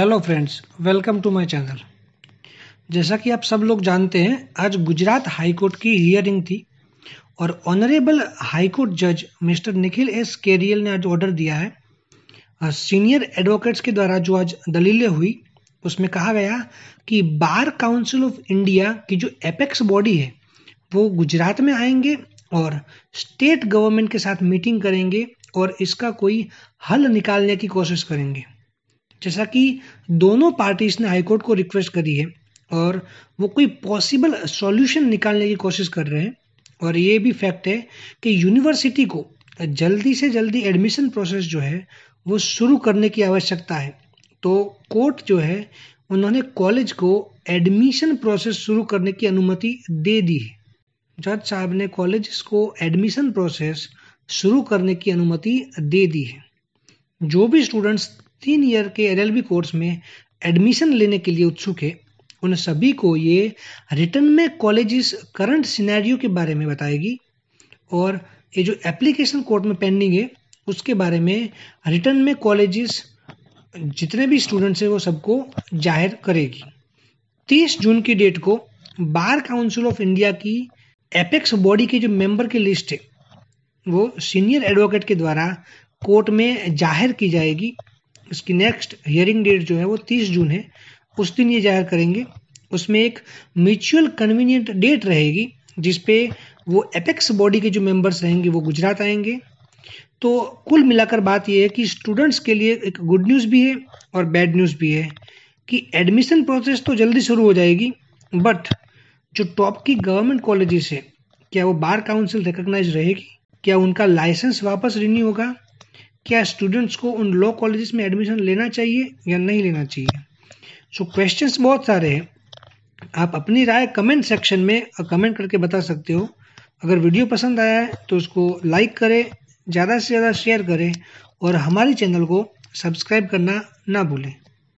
hello friends welcome to my channel जैसा कि आप सब लोग जानते हैं आज गुजरात हाईकोर्ट की हियरिंग थी और ऑनरेबल हाईकोर्ट जज मिस्टर निखिल एस केरियल ने आज ऑर्डर दिया है सीनियर एडवोकेट्स के द्वारा जो आज दलीलें हुई उसमें कहा गया कि बार काउंसिल ऑफ इंडिया की जो एपेक्स बॉडी है वो गुजरात में आएंगे और स्टेट गवर्नमेंट के साथ मीटिंग करेंगे और इसका कोई हल निकालने की कोशिश करेंगे जैसा कि दोनों पार्टीज ने हाईकोर्ट को रिक्वेस्ट करी है और वो कोई पॉसिबल सॉल्यूशन निकालने की कोशिश कर रहे हैं और ये भी फैक्ट है कि यूनिवर्सिटी को जल्दी से जल्दी एडमिशन प्रोसेस जो है वो शुरू करने की आवश्यकता है तो कोर्ट जो है उन्होंने कॉलेज को एडमिशन प्रोसेस शुरू करने की अनुमति दे दी है जज साहब ने कॉलेज को एडमिशन प्रोसेस शुरू करने की अनुमति दे दी है जो भी स्टूडेंट्स तीन ईयर के एल कोर्स में एडमिशन लेने के लिए उत्सुक है उन सभी को ये रिटर्न में कॉलेजेस करंट सिनेरियो के बारे में बताएगी और ये जो एप्लीकेशन कोर्ट में पेंडिंग है उसके बारे में रिटर्न में कॉलेजेस जितने भी स्टूडेंट्स हैं वो सबको जाहिर करेगी 30 जून की डेट को बार काउंसिल ऑफ इंडिया की एपेक्स बॉडी के जो मेंबर की लिस्ट है वो सीनियर एडवोकेट के द्वारा कोर्ट में जाहिर की जाएगी इसकी नेक्स्ट हियरिंग डेट जो है वो तीस जून है उस दिन ये जाहिर करेंगे उसमें एक म्यूचुअल कन्वीनियंट डेट रहेगी जिसपे वो एपेक्स बॉडी के जो मेंबर्स रहेंगे वो गुजरात आएंगे तो कुल मिलाकर बात यह है कि स्टूडेंट्स के लिए एक गुड न्यूज़ भी है और बैड न्यूज़ भी है कि एडमिशन प्रोसेस तो जल्दी शुरू हो जाएगी बट जो टॉप की गवर्नमेंट कॉलेजेस है क्या वो बार काउंसिल रिकग्नाइज रहेगी क्या उनका लाइसेंस वापस रिन्यू होगा क्या स्टूडेंट्स को उन लॉ कॉलेजेस में एडमिशन लेना चाहिए या नहीं लेना चाहिए सो so, क्वेश्चंस बहुत सारे हैं आप अपनी राय कमेंट सेक्शन में कमेंट करके बता सकते हो अगर वीडियो पसंद आया है तो उसको लाइक करें ज़्यादा से ज़्यादा शेयर करें और हमारे चैनल को सब्सक्राइब करना ना भूलें